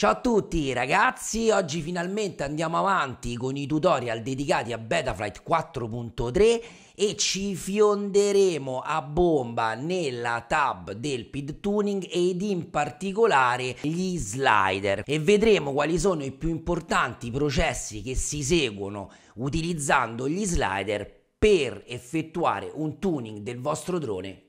Ciao a tutti ragazzi, oggi finalmente andiamo avanti con i tutorial dedicati a Betaflight 4.3 e ci fionderemo a bomba nella tab del PID tuning ed in particolare gli slider e vedremo quali sono i più importanti processi che si seguono utilizzando gli slider per effettuare un tuning del vostro drone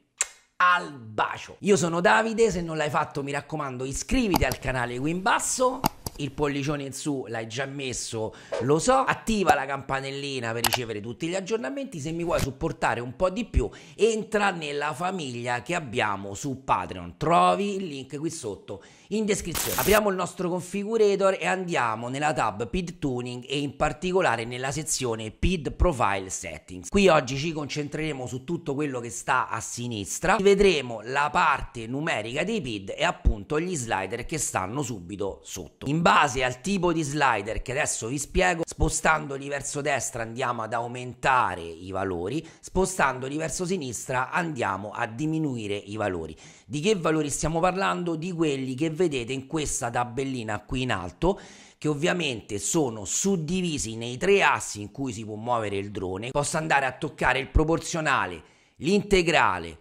al bacio. Io sono Davide, se non l'hai fatto mi raccomando iscriviti al canale qui in basso il pollicione in su l'hai già messo, lo so, attiva la campanellina per ricevere tutti gli aggiornamenti, se mi vuoi supportare un po' di più entra nella famiglia che abbiamo su Patreon, trovi il link qui sotto in descrizione. Apriamo il nostro configurator e andiamo nella tab PID Tuning e in particolare nella sezione PID Profile Settings. Qui oggi ci concentreremo su tutto quello che sta a sinistra, vedremo la parte numerica dei PID e appunto gli slider che stanno subito sotto. In base al tipo di slider che adesso vi spiego, spostandoli verso destra andiamo ad aumentare i valori, spostandoli verso sinistra andiamo a diminuire i valori. Di che valori stiamo parlando? Di quelli che vedete in questa tabellina qui in alto che ovviamente sono suddivisi nei tre assi in cui si può muovere il drone, posso andare a toccare il proporzionale, l'integrale,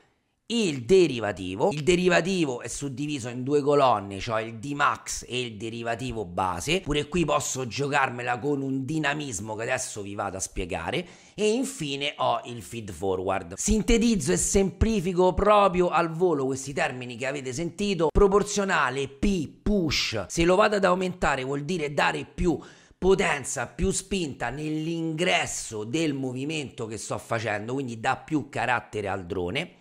il derivativo. Il derivativo è suddiviso in due colonne, cioè il D-Max e il derivativo base. Pure qui posso giocarmela con un dinamismo che adesso vi vado a spiegare. E infine ho il feed forward. Sintetizzo e semplifico proprio al volo questi termini che avete sentito. Proporzionale P push. Se lo vado ad aumentare vuol dire dare più potenza, più spinta nell'ingresso del movimento che sto facendo, quindi dà più carattere al drone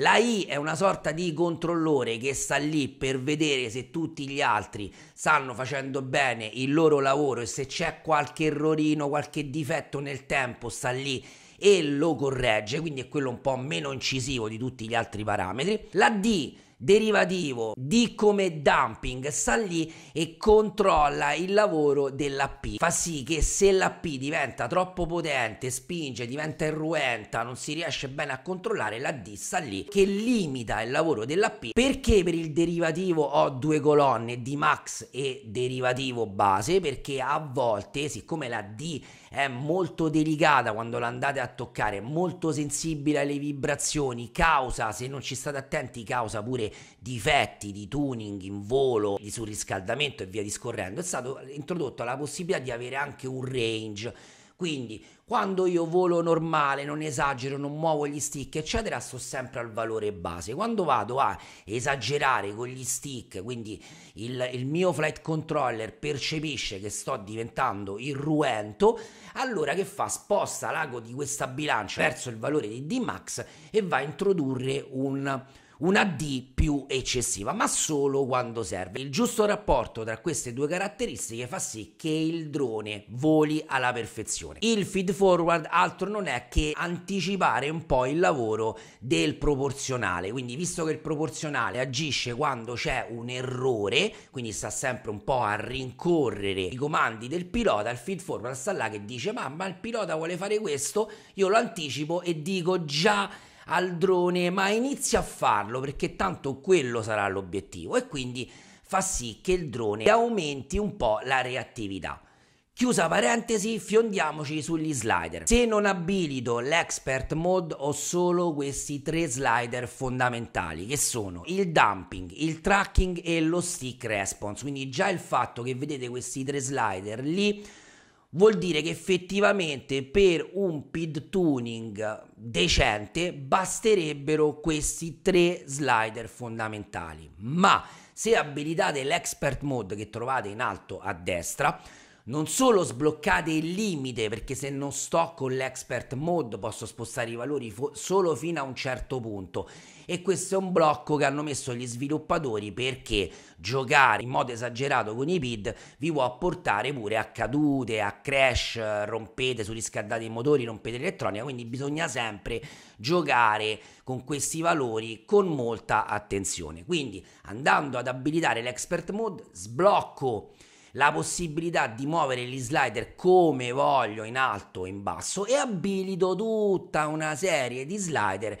la I è una sorta di controllore che sta lì per vedere se tutti gli altri stanno facendo bene il loro lavoro e se c'è qualche errorino, qualche difetto nel tempo, sta lì e lo corregge, quindi è quello un po' meno incisivo di tutti gli altri parametri. La D derivativo, D come dumping, sta lì e controlla il lavoro della P. Fa sì che se la P diventa troppo potente, spinge, diventa irruenta, non si riesce bene a controllare, la D sta lì che limita il lavoro della P. Perché per il derivativo ho due colonne di max e derivativo base? Perché a volte, siccome la D è molto delicata quando l'andate a toccare, molto sensibile alle vibrazioni, causa, se non ci state attenti, causa pure difetti di tuning in volo, di surriscaldamento e via discorrendo, è stata introdotta la possibilità di avere anche un range. Quindi quando io volo normale, non esagero, non muovo gli stick, eccetera, sto sempre al valore base. Quando vado a esagerare con gli stick, quindi il, il mio flight controller percepisce che sto diventando irruento, allora che fa? Sposta l'ago di questa bilancia verso il valore di D max e va a introdurre un una D più eccessiva, ma solo quando serve. Il giusto rapporto tra queste due caratteristiche fa sì che il drone voli alla perfezione. Il feed forward altro non è che anticipare un po' il lavoro del proporzionale, quindi visto che il proporzionale agisce quando c'è un errore, quindi sta sempre un po' a rincorrere i comandi del pilota, il feed forward sta là che dice "Mamma, il pilota vuole fare questo", io lo anticipo e dico già al drone, ma inizia a farlo perché tanto quello sarà l'obiettivo e quindi fa sì che il drone aumenti un po' la reattività. Chiusa parentesi, fiondiamoci sugli slider. Se non abilito l'expert mode ho solo questi tre slider fondamentali che sono il dumping, il tracking e lo stick response. Quindi già il fatto che vedete questi tre slider lì vuol dire che effettivamente per un PID tuning decente basterebbero questi tre slider fondamentali. Ma se abilitate l'expert mode che trovate in alto a destra, non solo sbloccate il limite, perché se non sto con l'expert mode posso spostare i valori fo- solo fino a un certo punto. E questo è un blocco che hanno messo gli sviluppatori perché giocare in modo esagerato con i PID vi può portare pure a cadute, a crash, rompete, surriscaldate i motori, rompete l'elettronica, quindi bisogna sempre giocare con questi valori con molta attenzione. Quindi andando ad abilitare l'expert mode sblocco la possibilità di muovere gli slider come voglio in alto e in basso e abilito tutta una serie di slider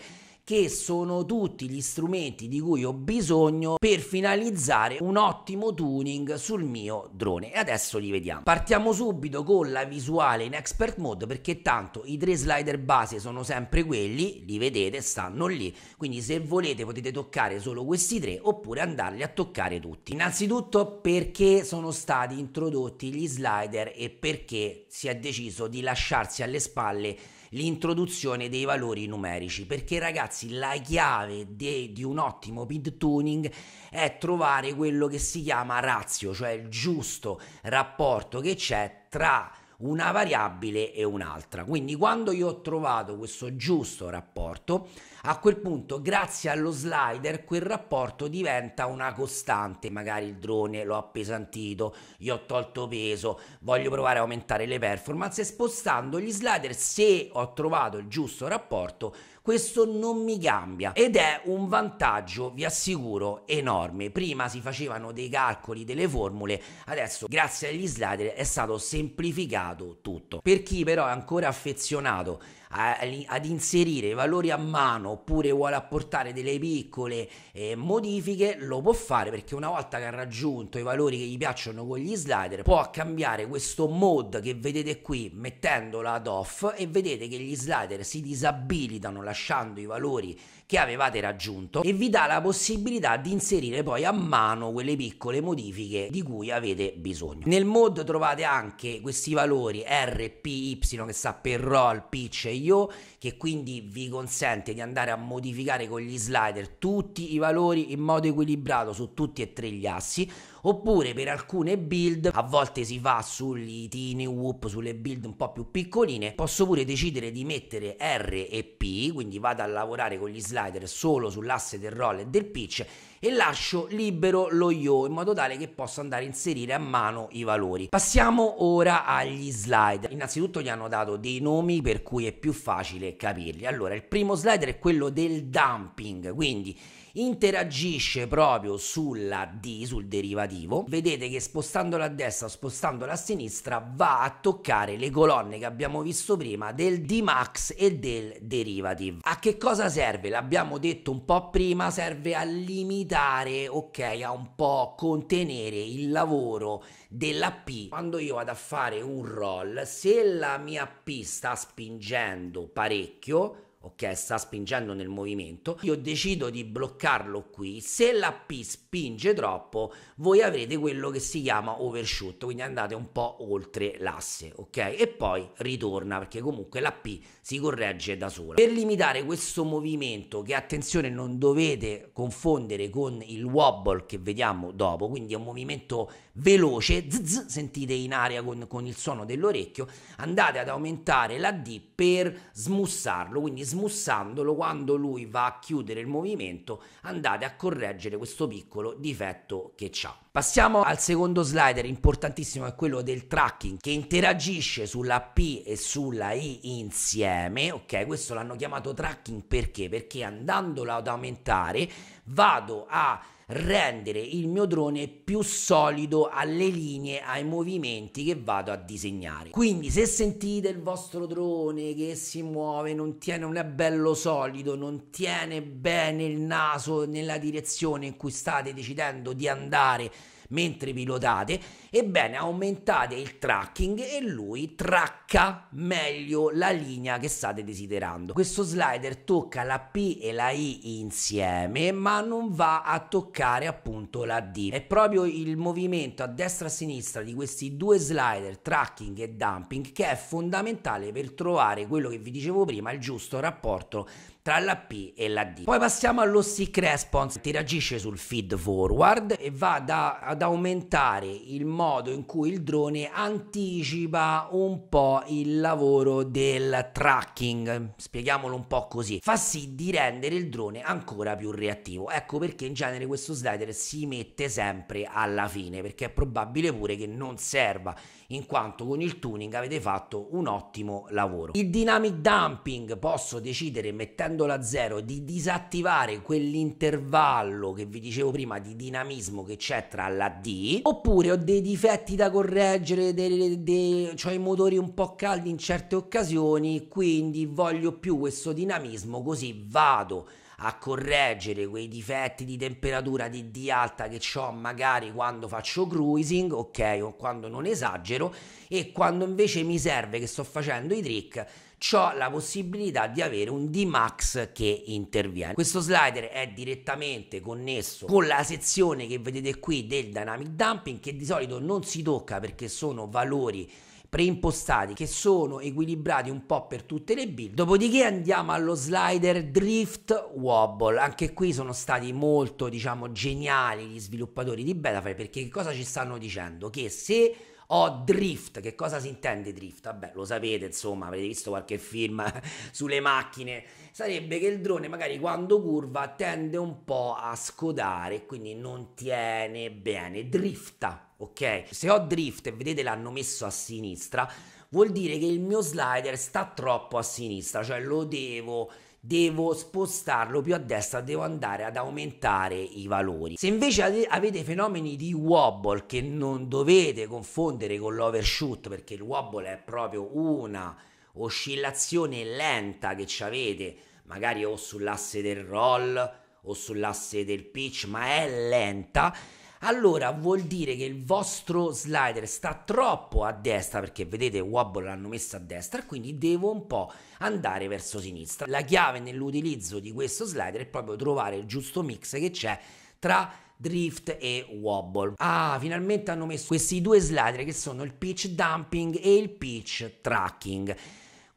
che sono tutti gli strumenti di cui ho bisogno per finalizzare un ottimo tuning sul mio drone e adesso li vediamo partiamo subito con la visuale in expert mode perché tanto i tre slider base sono sempre quelli li vedete stanno lì quindi se volete potete toccare solo questi tre oppure andarli a toccare tutti innanzitutto perché sono stati introdotti gli slider e perché si è deciso di lasciarsi alle spalle l'introduzione dei valori numerici, perché ragazzi la chiave de, di un ottimo pid tuning è trovare quello che si chiama razio cioè il giusto rapporto che c'è tra una variabile e un'altra. Quindi quando io ho trovato questo giusto rapporto, a quel punto grazie allo slider quel rapporto diventa una costante, magari il drone l'ho appesantito, gli ho tolto peso, voglio provare a aumentare le performance e spostando gli slider se ho trovato il giusto rapporto questo non mi cambia ed è un vantaggio, vi assicuro, enorme. Prima si facevano dei calcoli, delle formule, adesso grazie agli slider è stato semplificato tutto. Per chi però è ancora affezionato ad inserire i valori a mano oppure vuole apportare delle piccole eh, modifiche, lo può fare perché una volta che ha raggiunto i valori che gli piacciono con gli slider, può cambiare questo mode che vedete qui mettendola ad off e vedete che gli slider si disabilitano lasciando i valori che avevate raggiunto e vi dà la possibilità di inserire poi a mano quelle piccole modifiche di cui avete bisogno. Nel mod trovate anche questi valori R, P, Y che sta per roll, pitch e io, che quindi vi consente di andare a modificare con gli slider tutti i valori in modo equilibrato su tutti e tre gli assi oppure per alcune build a volte si fa sugli tini whoop sulle build un po' più piccoline posso pure decidere di mettere R e P quindi vado a lavorare con gli slider solo sull'asse del roll e del pitch e lascio libero lo yo in modo tale che possa andare a inserire a mano i valori passiamo ora agli slider. innanzitutto gli hanno dato dei nomi per cui è più facile capirli allora il primo slider è quello del dumping quindi interagisce proprio sulla D, sul derivativo. Vedete che spostandola a destra spostandola a sinistra va a toccare le colonne che abbiamo visto prima del D max e del derivative. A che cosa serve? L'abbiamo detto un po' prima, serve a limitare, ok, a un po' contenere il lavoro della P. Quando io vado a fare un roll, se la mia P sta spingendo parecchio, corpo che sta spingendo nel movimento, io decido di bloccarlo qui. Se la P spinge troppo, voi avrete quello che si chiama overshoot, quindi andate un po' oltre l'asse, ok? E poi ritorna perché comunque la P si corregge da sola. Per limitare questo movimento, che attenzione non dovete confondere con il wobble che vediamo dopo, quindi è un movimento veloce, zzz, sentite in aria con, con il suono dell'orecchio, andate ad aumentare la D per smussarlo, quindi smussarlo smussandolo quando lui va a chiudere il movimento andate a correggere questo piccolo difetto che c'ha. Passiamo al secondo slider importantissimo è quello del tracking che interagisce sulla P e sulla I insieme, ok? Questo l'hanno chiamato tracking perché? Perché andandolo ad aumentare vado a rendere il mio drone più solido alle linee, ai movimenti che vado a disegnare. Quindi se sentite il vostro drone che si muove, non, tiene, non è bello solido, non tiene bene il naso nella direzione in cui state decidendo di andare, mentre pilotate, ebbene aumentate il tracking e lui tracca meglio la linea che state desiderando. Questo slider tocca la P e la I insieme, ma non va a toccare appunto la D. È proprio il movimento a destra e a sinistra di questi due slider, tracking e dumping, che è fondamentale per trovare quello che vi dicevo prima, il giusto rapporto tra la P e la D. Poi passiamo allo stick response, interagisce sul feed forward e va da, ad aumentare il modo in cui il drone anticipa un po' il lavoro del tracking, spieghiamolo un po' così, fa sì di rendere il drone ancora più reattivo. Ecco perché in genere questo slider si mette sempre alla fine, perché è probabile pure che non serva in quanto con il tuning avete fatto un ottimo lavoro. Il dynamic dumping posso decidere mettendolo a zero di disattivare quell'intervallo che vi dicevo prima di dinamismo che c'è tra la D, oppure ho dei difetti da correggere, dei, dei, cioè i motori un po' caldi in certe occasioni, quindi voglio più questo dinamismo così vado a correggere quei difetti di temperatura di D alta che ho magari quando faccio cruising, ok, o quando non esagero, e quando invece mi serve che sto facendo i trick ho la possibilità di avere un D-Max che interviene. Questo slider è direttamente connesso con la sezione che vedete qui del dynamic dumping che di solito non si tocca perché sono valori preimpostati che sono equilibrati un po' per tutte le build. Dopodiché andiamo allo slider drift wobble. Anche qui sono stati molto, diciamo, geniali gli sviluppatori di Betafire perché che cosa ci stanno dicendo? Che se ho drift, che cosa si intende drift? Vabbè, lo sapete, insomma, avete visto qualche film sulle macchine. Sarebbe che il drone magari quando curva tende un po' a scodare, quindi non tiene bene, drifta ok? Se ho drift e vedete l'hanno messo a sinistra, vuol dire che il mio slider sta troppo a sinistra, cioè lo devo devo spostarlo più a destra, devo andare ad aumentare i valori. Se invece avete fenomeni di wobble che non dovete confondere con l'overshoot, perché il wobble è proprio una oscillazione lenta che avete, magari o sull'asse del roll o sull'asse del pitch, ma è lenta allora vuol dire che il vostro slider sta troppo a destra perché vedete wobble l'hanno messo a destra quindi devo un po' andare verso sinistra la chiave nell'utilizzo di questo slider è proprio trovare il giusto mix che c'è tra drift e wobble ah finalmente hanno messo questi due slider che sono il pitch dumping e il pitch tracking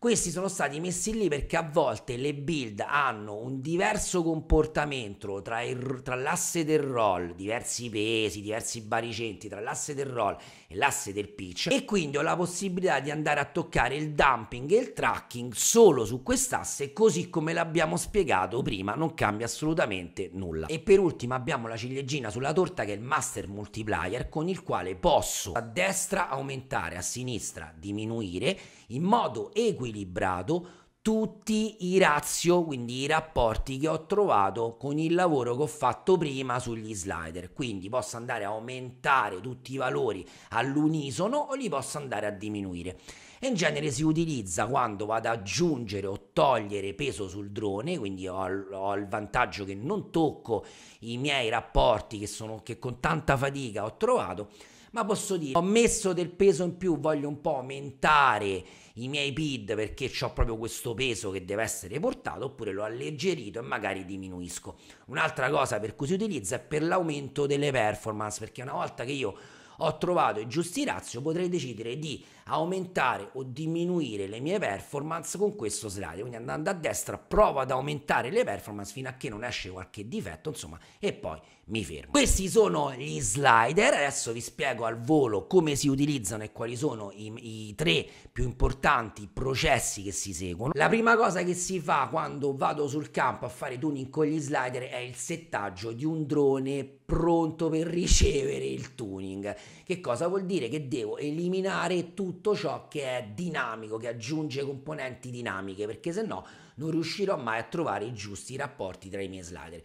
questi sono stati messi lì perché a volte le build hanno un diverso comportamento tra, il, tra l'asse del roll, diversi pesi, diversi baricenti tra l'asse del roll e l'asse del pitch e quindi ho la possibilità di andare a toccare il dumping e il tracking solo su quest'asse così come l'abbiamo spiegato prima, non cambia assolutamente nulla. E per ultimo abbiamo la ciliegina sulla torta che è il master multiplier con il quale posso a destra aumentare, a sinistra diminuire in modo equilibrato equilibrato tutti i razio, quindi i rapporti che ho trovato con il lavoro che ho fatto prima sugli slider. Quindi posso andare a aumentare tutti i valori all'unisono o li posso andare a diminuire e in genere si utilizza quando vado ad aggiungere o togliere peso sul drone, quindi ho, ho il vantaggio che non tocco i miei rapporti che, sono, che con tanta fatica ho trovato, ma posso dire ho messo del peso in più, voglio un po' aumentare i miei PID perché ho proprio questo peso che deve essere portato oppure l'ho alleggerito e magari diminuisco. Un'altra cosa per cui si utilizza è per l'aumento delle performance perché una volta che io ho trovato giusti razzi, potrei decidere di aumentare o diminuire le mie performance con questo slide. Quindi andando a destra provo ad aumentare le performance fino a che non esce qualche difetto, insomma, e poi mi fermo. Questi sono gli slider, adesso vi spiego al volo come si utilizzano e quali sono i, i tre più importanti processi che si seguono. La prima cosa che si fa quando vado sul campo a fare tuning con gli slider è il settaggio di un drone pronto per ricevere il tuning. Che cosa vuol dire? Che devo eliminare tutto ciò che è dinamico, che aggiunge componenti dinamiche, perché se no non riuscirò mai a trovare i giusti rapporti tra i miei slider.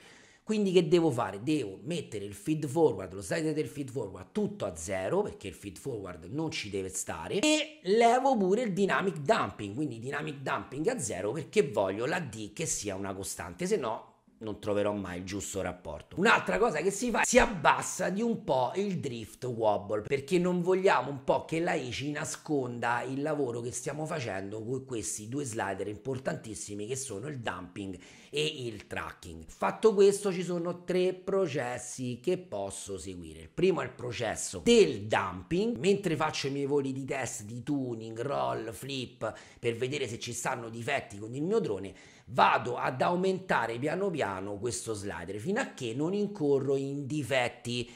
Quindi che devo fare? Devo mettere il feed forward, lo slider del feed forward tutto a zero perché il feed forward non ci deve stare e levo pure il dynamic dumping, quindi dynamic dumping a zero perché voglio la D che sia una costante, se no non troverò mai il giusto rapporto. Un'altra cosa che si fa, si abbassa di un po' il drift wobble, perché non vogliamo un po' che la ICI nasconda il lavoro che stiamo facendo con questi due slider importantissimi che sono il dumping e il tracking. Fatto questo ci sono tre processi che posso seguire. Il primo è il processo del dumping, mentre faccio i miei voli di test di tuning, roll, flip, per vedere se ci stanno difetti con il mio drone, vado ad aumentare piano piano questo slider fino a che non incorro in difetti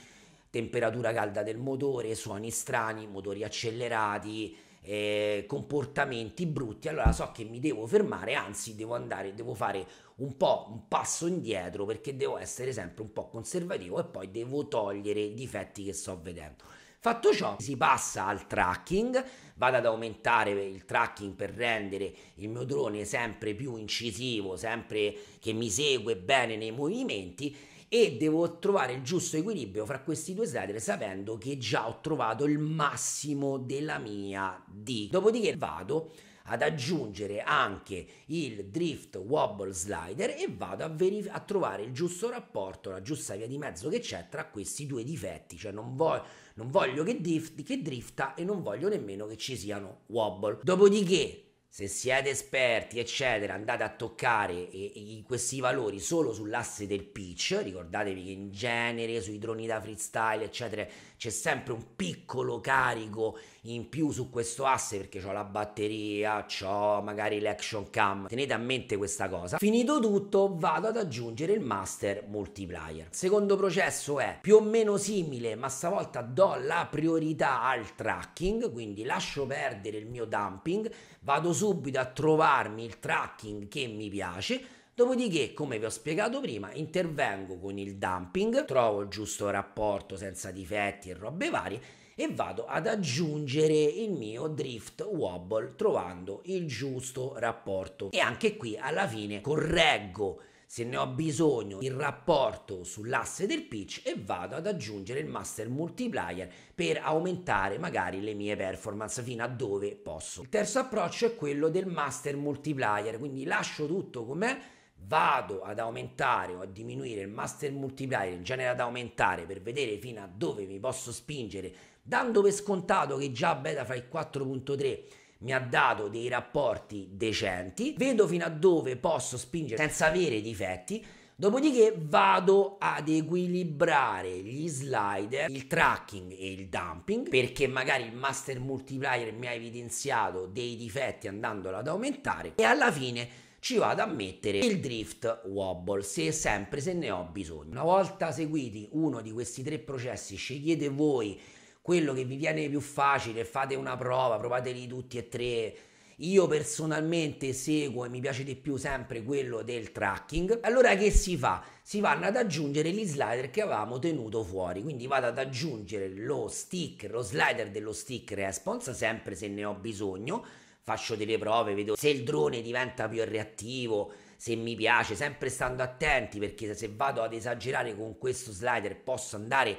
temperatura calda del motore, suoni strani, motori accelerati, eh, comportamenti brutti, allora so che mi devo fermare, anzi devo andare, devo fare un po' un passo indietro perché devo essere sempre un po' conservativo e poi devo togliere i difetti che sto vedendo. Fatto ciò, si passa al tracking, vado ad aumentare il tracking per rendere il mio drone sempre più incisivo, sempre che mi segue bene nei movimenti e devo trovare il giusto equilibrio fra questi due slider sapendo che già ho trovato il massimo della mia D. Dopodiché vado ad aggiungere anche il drift wobble slider e vado a, verif- a trovare il giusto rapporto, la giusta via di mezzo che c'è tra questi due difetti, cioè non, vo- non voglio che, drift- che drifta e non voglio nemmeno che ci siano wobble. Dopodiché se siete esperti, eccetera, andate a toccare e, e questi valori solo sull'asse del pitch. Ricordatevi che in genere sui droni da freestyle, eccetera, c'è sempre un piccolo carico in più su questo asse perché ho la batteria, ho magari l'action cam. Tenete a mente questa cosa. Finito tutto, vado ad aggiungere il master multiplier. secondo processo è più o meno simile, ma stavolta do la priorità al tracking, quindi lascio perdere il mio dumping, vado subito a trovarmi il tracking che mi piace Dopodiché, come vi ho spiegato prima, intervengo con il dumping, trovo il giusto rapporto senza difetti e robe varie e vado ad aggiungere il mio drift wobble trovando il giusto rapporto. E anche qui alla fine correggo se ne ho bisogno il rapporto sull'asse del pitch e vado ad aggiungere il master multiplier per aumentare magari le mie performance fino a dove posso. Il terzo approccio è quello del master multiplier, quindi lascio tutto com'è vado ad aumentare o a diminuire il master multiplier, in genere ad aumentare per vedere fino a dove mi posso spingere, dando per scontato che già beta fra il 4.3 mi ha dato dei rapporti decenti, vedo fino a dove posso spingere senza avere difetti, dopodiché vado ad equilibrare gli slider, il tracking e il dumping, perché magari il master multiplier mi ha evidenziato dei difetti andandolo ad aumentare e alla fine ci vado a mettere il drift wobble se sempre se ne ho bisogno una volta seguiti uno di questi tre processi scegliete voi quello che vi viene più facile fate una prova provateli tutti e tre io personalmente seguo e mi piace di più sempre quello del tracking. Allora che si fa? Si vanno ad aggiungere gli slider che avevamo tenuto fuori. Quindi vado ad aggiungere lo sticker, lo slider dello stick response, sempre se ne ho bisogno faccio delle prove, vedo se il drone diventa più reattivo, se mi piace, sempre stando attenti perché se vado ad esagerare con questo slider posso andare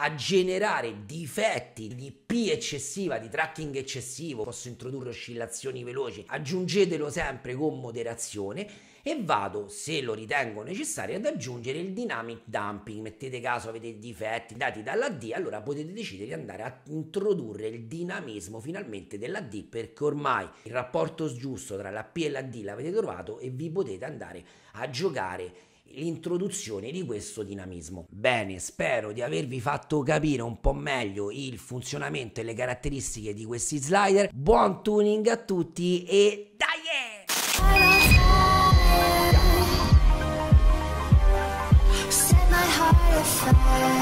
a generare difetti di P eccessiva, di tracking eccessivo, posso introdurre oscillazioni veloci, aggiungetelo sempre con moderazione e vado, se lo ritengo necessario, ad aggiungere il dynamic dumping. Mettete caso avete difetti dati dalla D, allora potete decidere di andare a introdurre il dinamismo finalmente della D perché ormai il rapporto giusto tra la P e la D l'avete trovato e vi potete andare a giocare l'introduzione di questo dinamismo. Bene, spero di avervi fatto capire un po' meglio il funzionamento e le caratteristiche di questi slider. Buon tuning a tutti e dai! Yeah! time